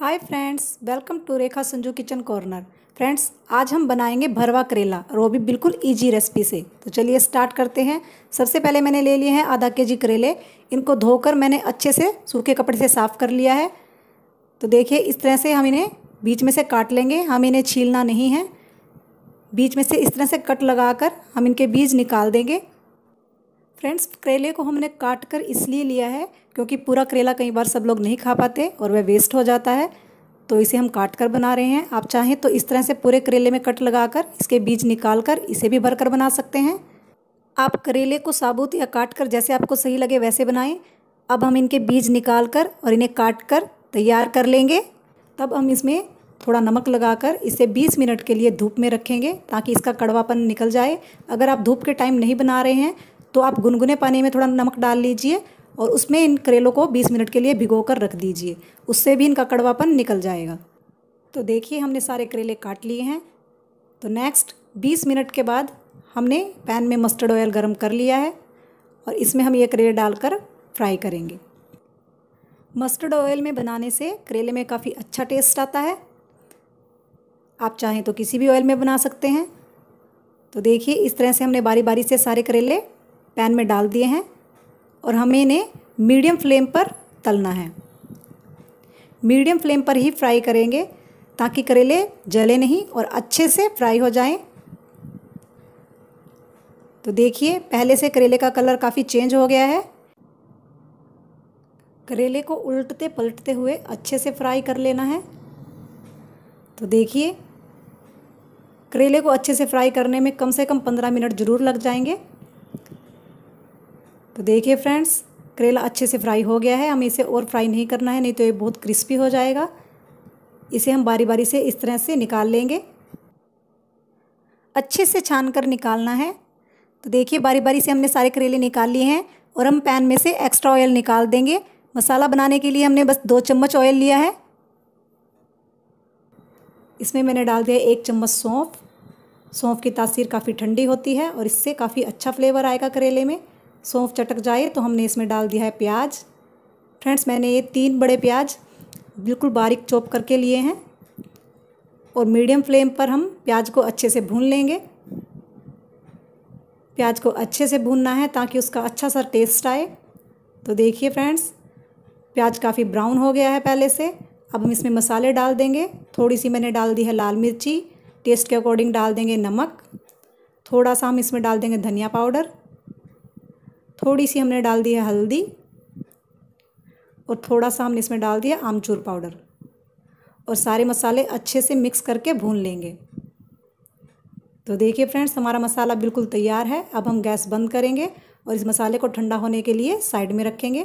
hi friends welcome to Rekha Sanju kitchen corner friends आज हम बनाएंगे भरवा करेला और वो भी बिल्कुल इजी रेसिपी से तो चलिए स्टार्ट करते हैं सबसे पहले मैंने ले लिए हैं आधा के जी करेले इनको धोकर मैंने अच्छे से सूखे कपड़े से साफ़ कर लिया है तो देखिए इस तरह से हम इन्हें बीच में से काट लेंगे हम इन्हें छीलना नहीं है बीच में से इस तरह से कट लगा हम इनके बीज निकाल देंगे फ्रेंड्स करेले को हमने काट कर इसलिए लिया है क्योंकि पूरा करेला कई बार सब लोग नहीं खा पाते और वह वेस्ट हो जाता है तो इसे हम काट कर बना रहे हैं आप चाहें तो इस तरह से पूरे करेले में कट लगाकर इसके बीज निकाल कर इसे भी भर कर बना सकते हैं आप करेले को साबुत या काट कर जैसे आपको सही लगे वैसे बनाएं अब हम इनके बीज निकाल कर और इन्हें काट कर तैयार कर लेंगे तब हम इसमें थोड़ा नमक लगाकर इसे 20 मिनट के लिए धूप में रखेंगे ताकि इसका कड़वापन निकल जाए अगर आप धूप के टाइम नहीं बना रहे हैं तो आप गुनगुने पानी में थोड़ा नमक डाल लीजिए और उसमें इन करेलों को 20 मिनट के लिए भिगो कर रख दीजिए उससे भी इनका कड़वापन निकल जाएगा तो देखिए हमने सारे करेले काट लिए हैं तो नेक्स्ट 20 मिनट के बाद हमने पैन में मस्टर्ड ऑयल गर्म कर लिया है और इसमें हम ये करेले डालकर फ्राई करेंगे मस्टर्ड ऑयल में बनाने से करेले में काफ़ी अच्छा टेस्ट आता है आप चाहें तो किसी भी ऑयल में बना सकते हैं तो देखिए इस तरह से हमने बारी बारी से सारे करेले पैन में डाल दिए हैं और हमें इन्हें मीडियम फ्लेम पर तलना है मीडियम फ्लेम पर ही फ्राई करेंगे ताकि करेले जले नहीं और अच्छे से फ्राई हो जाएं तो देखिए पहले से करेले का कलर काफ़ी चेंज हो गया है करेले को उल्टते पलटते हुए अच्छे से फ्राई कर लेना है तो देखिए करेले को अच्छे से फ्राई करने में कम से कम पंद्रह मिनट ज़रूर लग जाएंगे तो देखिए फ्रेंड्स करेला अच्छे से फ्राई हो गया है हमें इसे और फ्राई नहीं करना है नहीं तो ये बहुत क्रिस्पी हो जाएगा इसे हम बारी बारी से इस तरह से निकाल लेंगे अच्छे से छान कर निकालना है तो देखिए बारी बारी से हमने सारे करेले निकाल लिए हैं और हम पैन में से एक्स्ट्रा ऑयल निकाल देंगे मसाला बनाने के लिए हमने बस दो चम्मच ऑयल लिया है इसमें मैंने डाल दिया एक चम्मच सौंफ सौंफ की तासीर काफ़ी ठंडी होती है और इससे काफ़ी अच्छा फ्लेवर आएगा करेले में सौंफ चटक जाए तो हमने इसमें डाल दिया है प्याज फ्रेंड्स मैंने ये तीन बड़े प्याज बिल्कुल बारीक चॉप करके लिए हैं और मीडियम फ्लेम पर हम प्याज को अच्छे से भून लेंगे प्याज को अच्छे से भूनना है ताकि उसका अच्छा सा टेस्ट आए तो देखिए फ्रेंड्स प्याज काफ़ी ब्राउन हो गया है पहले से अब हम इसमें मसाले डाल देंगे थोड़ी सी मैंने डाल दी है लाल मिर्ची टेस्ट के अकॉर्डिंग डाल देंगे नमक थोड़ा सा हम इसमें डाल देंगे धनिया पाउडर थोड़ी सी हमने डाल दी है हल्दी और थोड़ा सा हमने इसमें डाल दिया आमचूर पाउडर और सारे मसाले अच्छे से मिक्स करके भून लेंगे तो देखिए फ्रेंड्स हमारा मसाला बिल्कुल तैयार है अब हम गैस बंद करेंगे और इस मसाले को ठंडा होने के लिए साइड में रखेंगे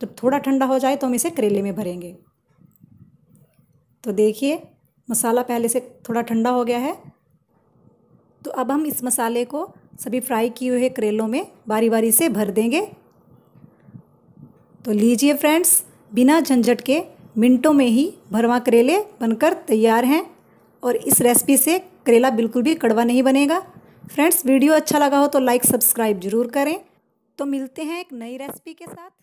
जब तो थोड़ा ठंडा हो जाए तो हम इसे करेले में भरेंगे तो देखिए मसाला पहले से थोड़ा ठंडा हो गया है तो अब हम इस मसाले को सभी फ्राई किए हुए करेलों में बारी बारी से भर देंगे तो लीजिए फ्रेंड्स बिना झंझट के मिनटों में ही भरवा करेले बनकर तैयार हैं और इस रेसिपी से करेला बिल्कुल भी कड़वा नहीं बनेगा फ्रेंड्स वीडियो अच्छा लगा हो तो लाइक सब्सक्राइब जरूर करें तो मिलते हैं एक नई रेसिपी के साथ